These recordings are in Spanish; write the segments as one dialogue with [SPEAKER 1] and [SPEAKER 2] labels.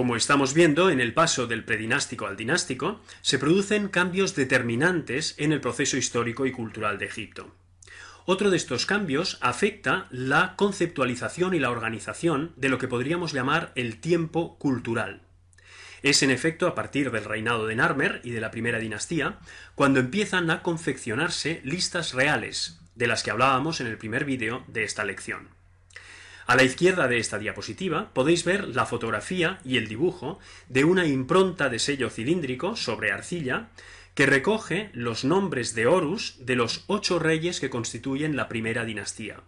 [SPEAKER 1] Como estamos viendo, en el paso del predinástico al dinástico, se producen cambios determinantes en el proceso histórico y cultural de Egipto. Otro de estos cambios afecta la conceptualización y la organización de lo que podríamos llamar el tiempo cultural. Es en efecto a partir del reinado de Narmer y de la primera dinastía cuando empiezan a confeccionarse listas reales, de las que hablábamos en el primer vídeo de esta lección. A la izquierda de esta diapositiva podéis ver la fotografía y el dibujo de una impronta de sello cilíndrico sobre arcilla que recoge los nombres de Horus de los ocho reyes que constituyen la primera dinastía.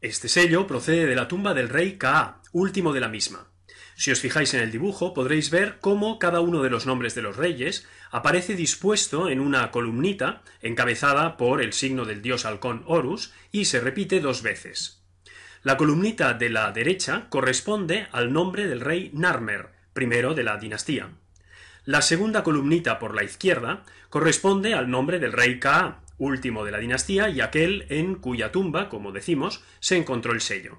[SPEAKER 1] Este sello procede de la tumba del rey Ka, último de la misma. Si os fijáis en el dibujo podréis ver cómo cada uno de los nombres de los reyes aparece dispuesto en una columnita encabezada por el signo del dios halcón Horus y se repite dos veces. La columnita de la derecha corresponde al nombre del rey Narmer, primero de la dinastía. La segunda columnita por la izquierda corresponde al nombre del rey Ka, último de la dinastía y aquel en cuya tumba, como decimos, se encontró el sello.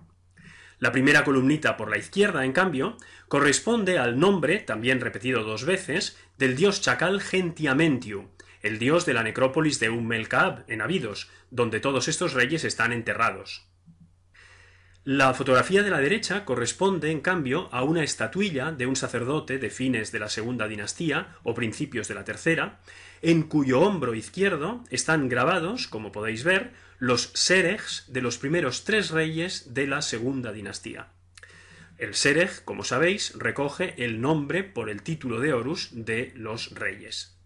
[SPEAKER 1] La primera columnita por la izquierda, en cambio, corresponde al nombre, también repetido dos veces, del dios chacal Gentiamentiu, el dios de la necrópolis de Umm kaab en Abidos, donde todos estos reyes están enterrados. La fotografía de la derecha corresponde, en cambio, a una estatuilla de un sacerdote de fines de la segunda dinastía o principios de la tercera, en cuyo hombro izquierdo están grabados, como podéis ver, los seregs de los primeros tres reyes de la segunda dinastía. El sereg, como sabéis, recoge el nombre por el título de Horus de los reyes.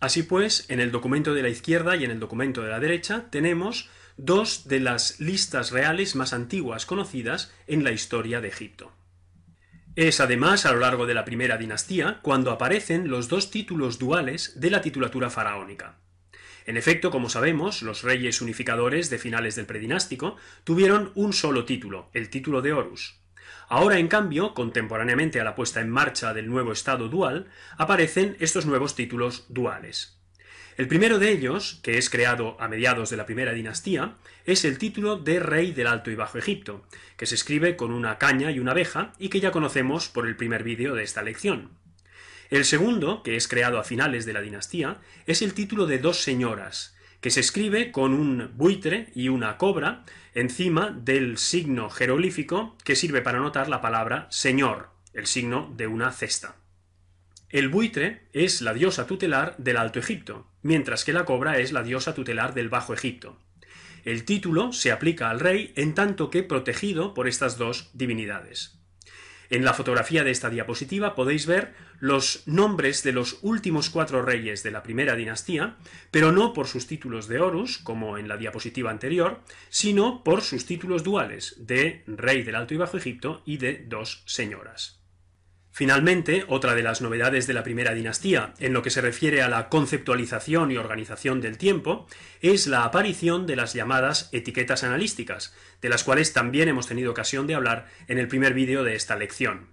[SPEAKER 1] Así pues, en el documento de la izquierda y en el documento de la derecha tenemos dos de las listas reales más antiguas conocidas en la historia de Egipto. Es además a lo largo de la primera dinastía cuando aparecen los dos títulos duales de la titulatura faraónica. En efecto, como sabemos, los reyes unificadores de finales del predinástico tuvieron un solo título, el título de Horus, Ahora, en cambio, contemporáneamente a la puesta en marcha del nuevo estado dual, aparecen estos nuevos títulos duales. El primero de ellos, que es creado a mediados de la primera dinastía, es el título de Rey del Alto y Bajo Egipto, que se escribe con una caña y una abeja y que ya conocemos por el primer vídeo de esta lección. El segundo, que es creado a finales de la dinastía, es el título de dos señoras, que se escribe con un buitre y una cobra encima del signo jeroglífico que sirve para anotar la palabra Señor, el signo de una cesta. El buitre es la diosa tutelar del Alto Egipto, mientras que la cobra es la diosa tutelar del Bajo Egipto. El título se aplica al rey en tanto que protegido por estas dos divinidades. En la fotografía de esta diapositiva podéis ver los nombres de los últimos cuatro reyes de la primera dinastía, pero no por sus títulos de Horus, como en la diapositiva anterior, sino por sus títulos duales de rey del Alto y Bajo Egipto y de dos señoras. Finalmente, otra de las novedades de la primera dinastía, en lo que se refiere a la conceptualización y organización del tiempo, es la aparición de las llamadas etiquetas analísticas, de las cuales también hemos tenido ocasión de hablar en el primer vídeo de esta lección.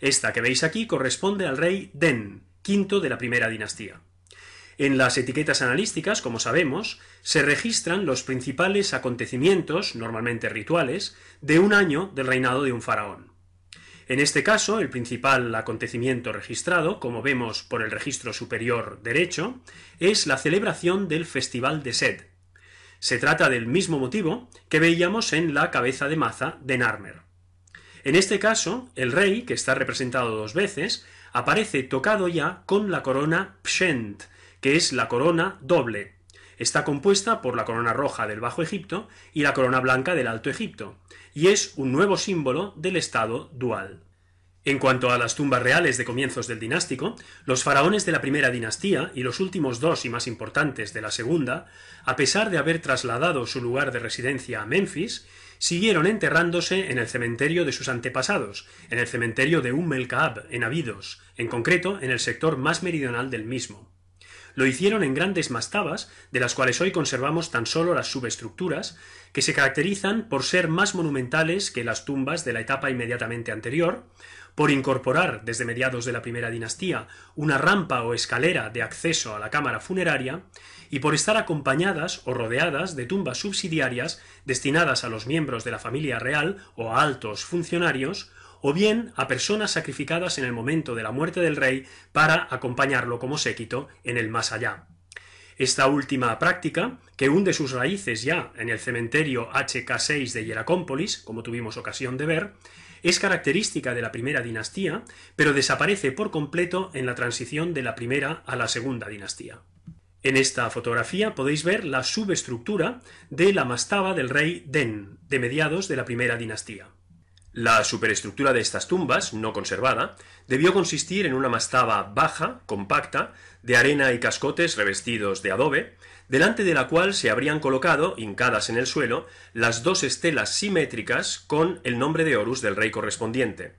[SPEAKER 1] Esta que veis aquí corresponde al rey Den, quinto de la primera dinastía. En las etiquetas analísticas, como sabemos, se registran los principales acontecimientos, normalmente rituales, de un año del reinado de un faraón. En este caso, el principal acontecimiento registrado, como vemos por el registro superior derecho, es la celebración del Festival de Sed. Se trata del mismo motivo que veíamos en la cabeza de maza de Narmer. En este caso, el rey, que está representado dos veces, aparece tocado ya con la corona Pschent, que es la corona doble, Está compuesta por la corona roja del Bajo Egipto y la corona blanca del Alto Egipto, y es un nuevo símbolo del Estado dual. En cuanto a las tumbas reales de comienzos del dinástico, los faraones de la primera dinastía y los últimos dos y más importantes de la segunda, a pesar de haber trasladado su lugar de residencia a Memphis, siguieron enterrándose en el cementerio de sus antepasados, en el cementerio de Umm el Kaab, en Abidos, en concreto en el sector más meridional del mismo lo hicieron en grandes mastabas, de las cuales hoy conservamos tan solo las subestructuras, que se caracterizan por ser más monumentales que las tumbas de la etapa inmediatamente anterior, por incorporar desde mediados de la primera dinastía una rampa o escalera de acceso a la cámara funeraria, y por estar acompañadas o rodeadas de tumbas subsidiarias destinadas a los miembros de la familia real o a altos funcionarios, o bien a personas sacrificadas en el momento de la muerte del rey para acompañarlo como séquito en el más allá. Esta última práctica, que hunde sus raíces ya en el cementerio HK6 de Hieracómpolis, como tuvimos ocasión de ver, es característica de la primera dinastía, pero desaparece por completo en la transición de la primera a la segunda dinastía. En esta fotografía podéis ver la subestructura de la mastaba del rey Den, de mediados de la primera dinastía. La superestructura de estas tumbas, no conservada, debió consistir en una mastaba baja, compacta, de arena y cascotes revestidos de adobe, delante de la cual se habrían colocado, hincadas en el suelo, las dos estelas simétricas con el nombre de Horus del rey correspondiente.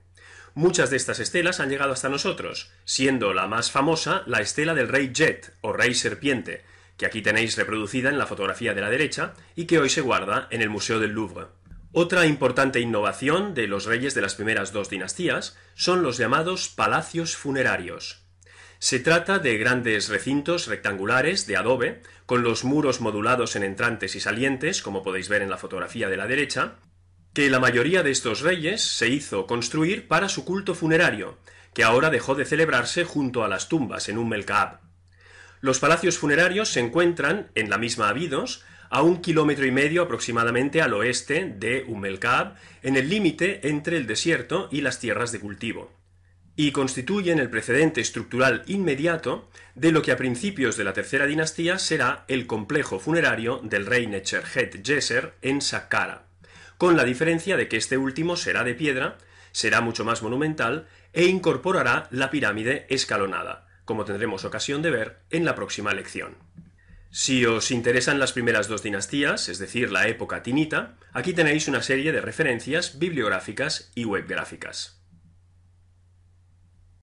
[SPEAKER 1] Muchas de estas estelas han llegado hasta nosotros, siendo la más famosa la estela del rey Jet o rey serpiente, que aquí tenéis reproducida en la fotografía de la derecha y que hoy se guarda en el Museo del Louvre. Otra importante innovación de los reyes de las primeras dos dinastías son los llamados palacios funerarios. Se trata de grandes recintos rectangulares de adobe, con los muros modulados en entrantes y salientes, como podéis ver en la fotografía de la derecha, que la mayoría de estos reyes se hizo construir para su culto funerario, que ahora dejó de celebrarse junto a las tumbas en un Melkaab. Los palacios funerarios se encuentran en la misma Abidos, a un kilómetro y medio aproximadamente al oeste de Umelkab, en el límite entre el desierto y las tierras de cultivo, y constituyen el precedente estructural inmediato de lo que a principios de la tercera dinastía será el complejo funerario del rey Necherhet Jesser en Saqqara, con la diferencia de que este último será de piedra, será mucho más monumental e incorporará la pirámide escalonada, como tendremos ocasión de ver en la próxima lección. Si os interesan las primeras dos dinastías, es decir, la época tinita, aquí tenéis una serie de referencias bibliográficas y webgráficas.